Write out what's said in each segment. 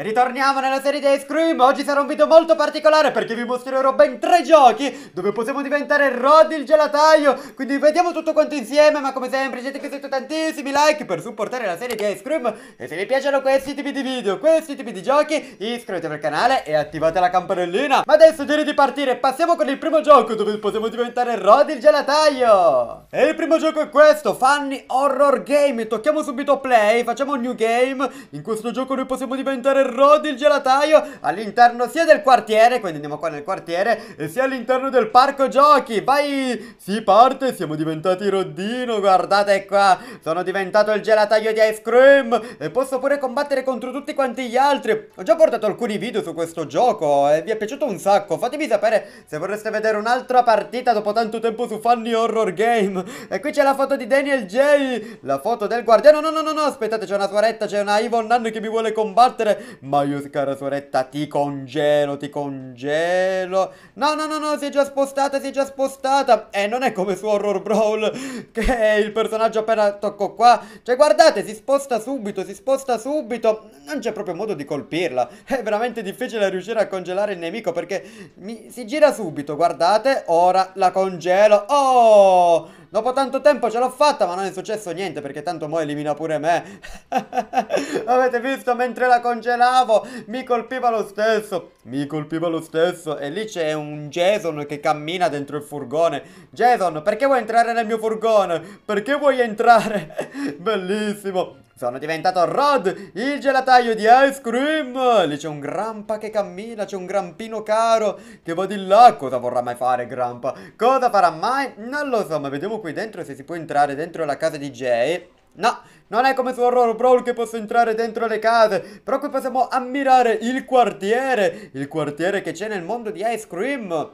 Ritorniamo nella serie di Ice Cream, oggi sarà un video molto particolare perché vi mostrerò ben tre giochi dove possiamo diventare Rod il gelataio, quindi vediamo tutto quanto insieme, ma come sempre siete che siete tantissimi like per supportare la serie di Ice Cream e se vi piacciono questi tipi di video, questi tipi di giochi, iscrivetevi al canale e attivate la campanellina. Ma adesso direi di partire, passiamo con il primo gioco dove possiamo diventare Rod il gelataio. E il primo gioco è questo, Funny Horror Game, tocchiamo subito play, facciamo un new game, in questo gioco noi possiamo diventare Rod il gelataio all'interno sia del quartiere, quindi andiamo qua nel quartiere, e sia all'interno del parco giochi. Vai! Si parte, siamo diventati Roddino, guardate qua. Sono diventato il gelataio di ice cream e posso pure combattere contro tutti quanti gli altri. Ho già portato alcuni video su questo gioco e vi è piaciuto un sacco. Fatemi sapere se vorreste vedere un'altra partita dopo tanto tempo su Funny Horror Game. E qui c'è la foto di Daniel J, la foto del guardiano. No, no, no, no, aspettate, c'è una suoretta, c'è una Ivon Nun che mi vuole combattere. Ma io, cara soretta, ti congelo, ti congelo. No, no, no, no, si è già spostata, si è già spostata. E eh, non è come su Horror Brawl, che è il personaggio appena tocco qua. Cioè, guardate, si sposta subito, si sposta subito. Non c'è proprio modo di colpirla. È veramente difficile riuscire a congelare il nemico perché mi... si gira subito, guardate. Ora la congelo. Oh! Dopo tanto tempo ce l'ho fatta ma non è successo niente perché tanto mo' elimina pure me. Avete visto? Mentre la congelavo mi colpiva lo stesso. Mi colpiva lo stesso. E lì c'è un Jason che cammina dentro il furgone. Jason, perché vuoi entrare nel mio furgone? Perché vuoi entrare? Bellissimo. Sono diventato Rod, il gelataio di ice cream. Lì c'è un Grampa che cammina, c'è un Grampino caro che va di là. Cosa vorrà mai fare Grampa? Cosa farà mai? Non lo so, ma vediamo qui dentro se si può entrare dentro la casa di Jay. No, non è come su Horror Brawl che posso entrare dentro le case, però qui possiamo ammirare il quartiere, il quartiere che c'è nel mondo di Ice Cream.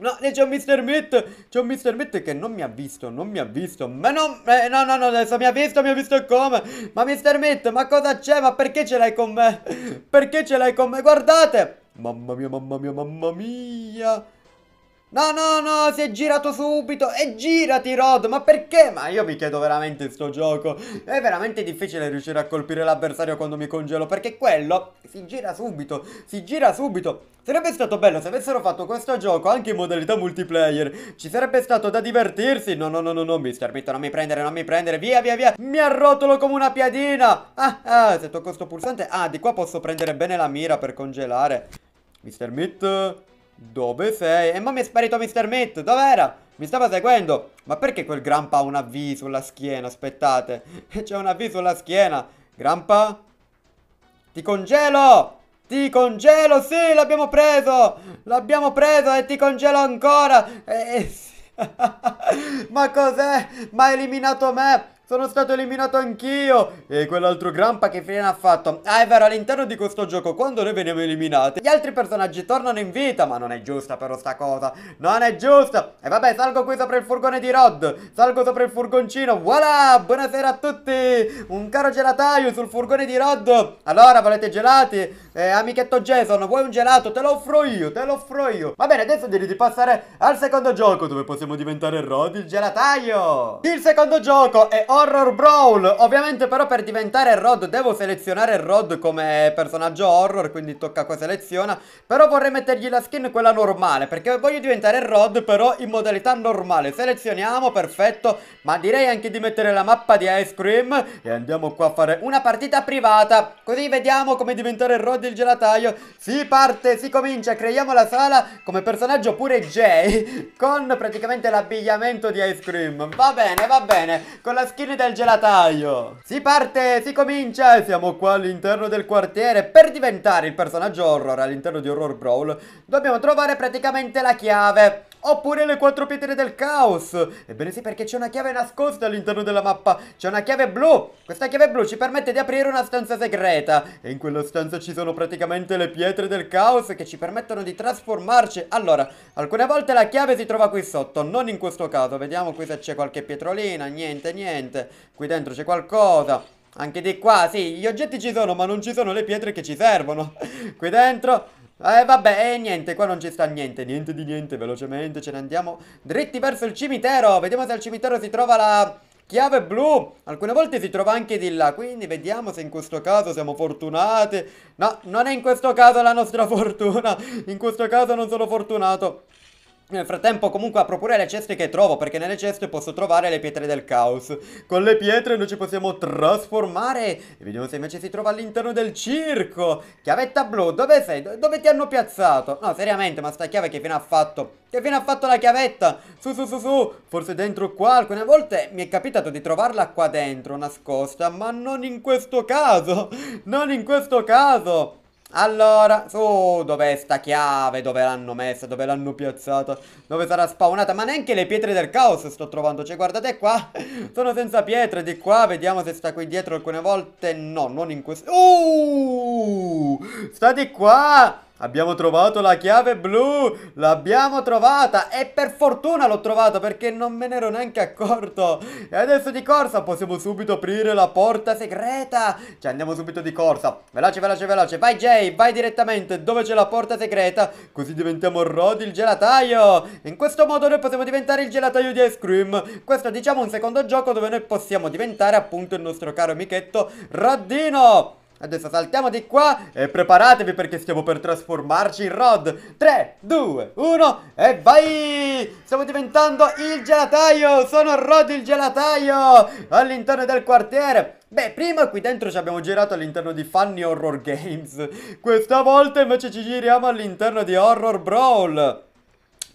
No, c'è un Mr. Mitt, c'è un Mr. Mitt che non mi ha visto, non mi ha visto, ma non, eh, no, no, no, adesso mi ha visto, mi ha visto come, ma Mr. Mitt, ma cosa c'è, ma perché ce l'hai con me, perché ce l'hai con me, guardate, mamma mia, mamma mia, mamma mia, No, no, no, si è girato subito e girati Rod, ma perché? Ma io mi chiedo veramente in sto gioco, è veramente difficile riuscire a colpire l'avversario quando mi congelo, perché quello si gira subito, si gira subito. Sarebbe stato bello se avessero fatto questo gioco anche in modalità multiplayer, ci sarebbe stato da divertirsi. No, no, no, no, no, mister, mister, non mi prendere, non mi prendere, via, via, via, mi arrotolo come una piadina. Ah, ah, se tocco sto pulsante, ah, di qua posso prendere bene la mira per congelare. Mister Mitt... Dove sei? E eh, ma mi è sparito Mr. Meat, dov'era? Mi stava seguendo! Ma perché quel Grampa ha una V sulla schiena? Aspettate, c'è una V sulla schiena! Grampa? Ti congelo! Ti congelo, sì, l'abbiamo preso! L'abbiamo preso e ti congelo ancora! Eh, ma cos'è? Ma ha eliminato me! Sono stato eliminato anch'io! E quell'altro grampa che fine ha fatto? Ah, è vero, all'interno di questo gioco, quando noi veniamo eliminati, gli altri personaggi tornano in vita, ma non è giusta però sta cosa. Non è giusta! E vabbè, salgo qui sopra il furgone di Rod, salgo sopra il furgoncino, voilà! Buonasera a tutti! Un caro gelataio sul furgone di Rod! Allora, volete gelati? Eh, amichetto Jason, vuoi un gelato? Te lo offro io, te lo offro io! Va bene, adesso direi di passare al secondo gioco, dove possiamo diventare Rod il gelataio! Il secondo gioco è... Horror Brawl Ovviamente però per diventare Rod devo selezionare Rod come personaggio horror Quindi tocca qua seleziona Però vorrei mettergli la skin quella normale Perché voglio diventare Rod però in modalità normale Selezioniamo, perfetto Ma direi anche di mettere la mappa di Ice Cream E andiamo qua a fare una partita privata Così vediamo come diventare Rod il gelataio Si parte, si comincia, creiamo la sala Come personaggio pure Jay Con praticamente l'abbigliamento di Ice Cream Va bene, va bene Con la skin vicini del gelataio Si parte, si comincia e siamo qua all'interno del quartiere Per diventare il personaggio horror all'interno di Horror Brawl Dobbiamo trovare praticamente la chiave Oppure le quattro pietre del caos. Ebbene sì, perché c'è una chiave nascosta all'interno della mappa. C'è una chiave blu. Questa chiave blu ci permette di aprire una stanza segreta. E in quella stanza ci sono praticamente le pietre del caos che ci permettono di trasformarci. Allora, alcune volte la chiave si trova qui sotto, non in questo caso. Vediamo qui se c'è qualche pietrolina. Niente, niente. Qui dentro c'è qualcosa. Anche di qua, sì, gli oggetti ci sono, ma non ci sono le pietre che ci servono. qui dentro eh vabbè, eh, niente, qua non ci sta niente, niente di niente, velocemente ce ne andiamo dritti verso il cimitero, vediamo se al cimitero si trova la chiave blu, alcune volte si trova anche di là, quindi vediamo se in questo caso siamo fortunati, no, non è in questo caso la nostra fortuna, in questo caso non sono fortunato, nel frattempo comunque apro pure le ceste che trovo perché nelle ceste posso trovare le pietre del caos. Con le pietre noi ci possiamo trasformare e vediamo se invece si trova all'interno del circo. Chiavetta blu, dove sei? dove ti hanno piazzato? No, seriamente, ma sta chiave che fine ha fatto? Che fine ha fatto la chiavetta? Su, su, su, su, forse dentro qua. Alcune volte mi è capitato di trovarla qua dentro, nascosta, ma non in questo caso. Non in questo caso. Allora, su, oh, dov'è sta chiave? Dove l'hanno messa? Dove l'hanno piazzata? Dove sarà spawnata? Ma neanche le pietre del caos sto trovando Cioè, guardate qua Sono senza pietre di qua Vediamo se sta qui dietro alcune volte No, non in questo Uh, sta di qua Abbiamo trovato la chiave blu! L'abbiamo trovata! E per fortuna l'ho trovata perché non me ne ero neanche accorto! E adesso di corsa possiamo subito aprire la porta segreta! Cioè andiamo subito di corsa! Veloce, veloce, veloce! Vai Jay, vai direttamente dove c'è la porta segreta! Così diventiamo Rod il gelataio! In questo modo noi possiamo diventare il gelataio di Ice Cream! Questo diciamo, è diciamo un secondo gioco dove noi possiamo diventare appunto il nostro caro amichetto Roddino Adesso saltiamo di qua e preparatevi perché stiamo per trasformarci in Rod 3, 2, 1 e vai! Stiamo diventando il gelataio! Sono Rod il gelataio! All'interno del quartiere Beh, prima qui dentro ci abbiamo girato all'interno di Funny Horror Games Questa volta invece ci giriamo all'interno di Horror Brawl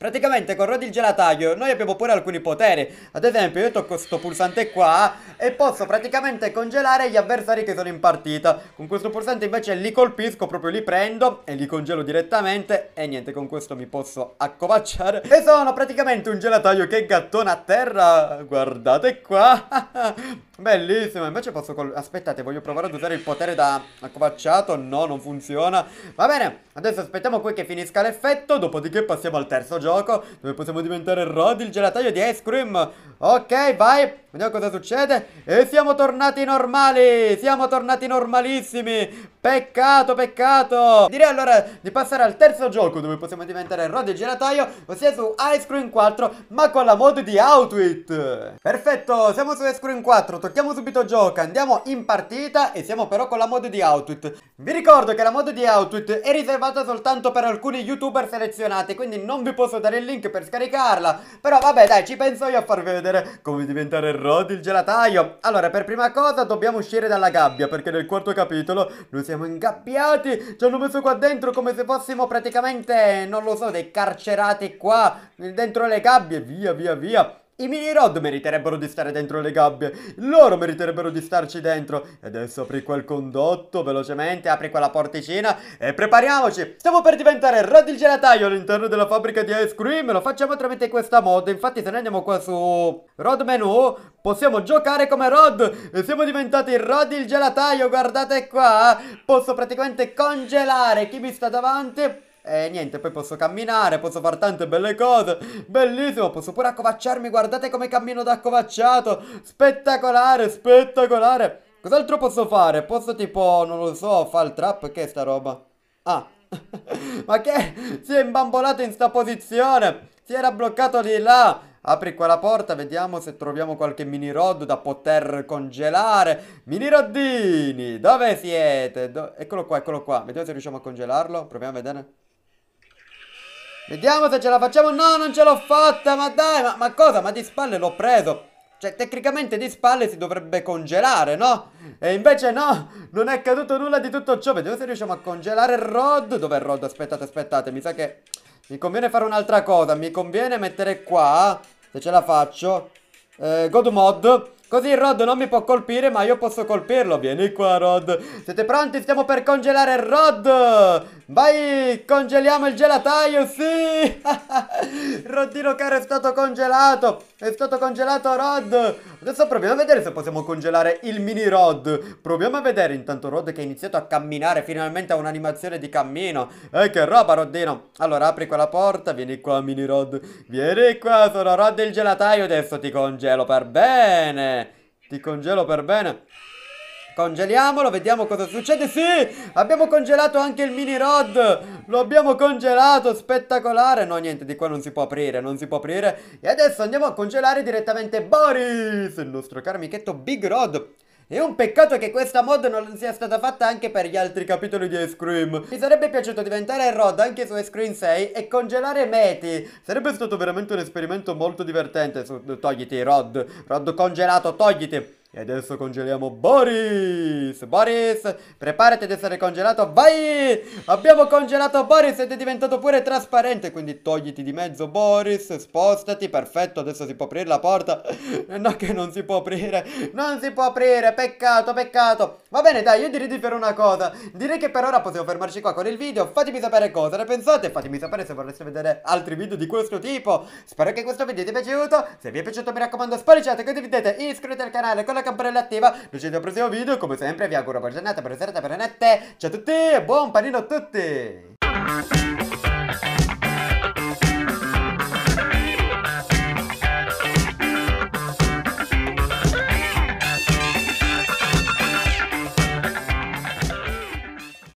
Praticamente con Rodil Gelataio noi abbiamo pure alcuni poteri. Ad esempio io tocco questo pulsante qua e posso praticamente congelare gli avversari che sono in partita. Con questo pulsante invece li colpisco, proprio li prendo e li congelo direttamente e niente, con questo mi posso accovacciare. E sono praticamente un gelataio che gattona a terra. Guardate qua. Bellissimo, invece posso... Aspettate, voglio provare ad usare il potere da accovacciato No, non funziona Va bene, adesso aspettiamo qui che finisca l'effetto Dopodiché passiamo al terzo gioco Dove possiamo diventare Rod il gelataio di ice cream Ok, vai Vediamo cosa succede. E siamo tornati normali. Siamo tornati normalissimi. Peccato, peccato. Direi allora di passare al terzo gioco dove possiamo diventare Rod e Gelataio, ossia su Ice Cream 4, ma con la mod di Outwit. Perfetto, siamo su Ice Cream 4, tocchiamo subito gioca, andiamo in partita e siamo però con la mod di Outwit. Vi ricordo che la mod di Outwit è riservata soltanto per alcuni youtuber selezionati, quindi non vi posso dare il link per scaricarla. Però vabbè dai, ci penso io a farvi vedere come diventare Rod il gelataio Allora per prima cosa dobbiamo uscire dalla gabbia Perché nel quarto capitolo noi siamo ingabbiati Ci hanno messo qua dentro come se fossimo praticamente Non lo so dei carcerati qua Dentro le gabbie via via via i mini Rod meriterebbero di stare dentro le gabbie, loro meriterebbero di starci dentro. E adesso apri quel condotto, velocemente apri quella porticina e prepariamoci. Stiamo per diventare Rod il gelataio all'interno della fabbrica di ice cream, lo facciamo tramite questa mod. Infatti se noi andiamo qua su Rod Menu, possiamo giocare come Rod. E siamo diventati Rod il gelataio, guardate qua. Posso praticamente congelare chi mi sta davanti e niente, poi posso camminare, posso fare tante belle cose. Bellissimo, posso pure accovacciarmi. Guardate come cammino da accovacciato. Spettacolare, spettacolare. Cos'altro posso fare? Posso tipo, non lo so, fare il trap? Che è sta roba? Ah. Ma che? Si è imbambolato in sta posizione. Si era bloccato di là. Apri quella porta, vediamo se troviamo qualche mini rod da poter congelare. Mini roddini, dove siete? Do eccolo qua, eccolo qua. Vediamo se riusciamo a congelarlo. Proviamo a vedere. Vediamo se ce la facciamo. No, non ce l'ho fatta, ma dai, ma, ma cosa? Ma di spalle l'ho preso. Cioè, tecnicamente di spalle si dovrebbe congelare, no? E invece no, non è accaduto nulla di tutto ciò. Vediamo se riusciamo a congelare Rod. Dov'è Rod? Aspettate, aspettate, mi sa che... Mi conviene fare un'altra cosa, mi conviene mettere qua, se ce la faccio, eh, God Mod Così Rod non mi può colpire ma io posso colpirlo Vieni qua Rod Siete pronti? Stiamo per congelare Rod Vai congeliamo il gelataio Sì Rodino caro è stato congelato È stato congelato Rod Adesso proviamo a vedere se possiamo congelare il mini Rod Proviamo a vedere intanto Rod che ha iniziato a camminare Finalmente ha un'animazione di cammino eh, che roba Rodino Allora apri quella porta Vieni qua mini Rod Vieni qua sono Rod il gelataio Adesso ti congelo per bene ti congelo per bene. Congeliamolo, vediamo cosa succede. Sì, abbiamo congelato anche il mini rod. Lo abbiamo congelato, spettacolare. No, niente, di qua non si può aprire, non si può aprire. E adesso andiamo a congelare direttamente Boris, il nostro caro amichetto Big Rod. E un peccato che questa mod non sia stata fatta anche per gli altri capitoli di Ice Cream. Mi sarebbe piaciuto diventare Rod anche su Ice Cream 6 e congelare Meti. Sarebbe stato veramente un esperimento molto divertente su... Togliti Rod. Rod congelato, togliti. E adesso congeliamo Boris! Boris, preparati ad essere congelato, vai! Abbiamo congelato Boris ed è diventato pure trasparente, quindi togliti di mezzo Boris, spostati, perfetto, adesso si può aprire la porta. Eh, no che non si può aprire, non si può aprire, peccato, peccato. Va bene dai, io direi di fare una cosa, direi che per ora possiamo fermarci qua con il video, fatemi sapere cosa ne pensate, fatemi sapere se vorreste vedere altri video di questo tipo. Spero che questo video ti sia piaciuto, se vi è piaciuto mi raccomando spolliciate, condividete, iscrivetevi al canale, con la campanella attiva. Noi ci vediamo al prossimo video. Come sempre, vi auguro buona giornata, buona serata, buona notte. Ciao a tutti buon panino a tutti!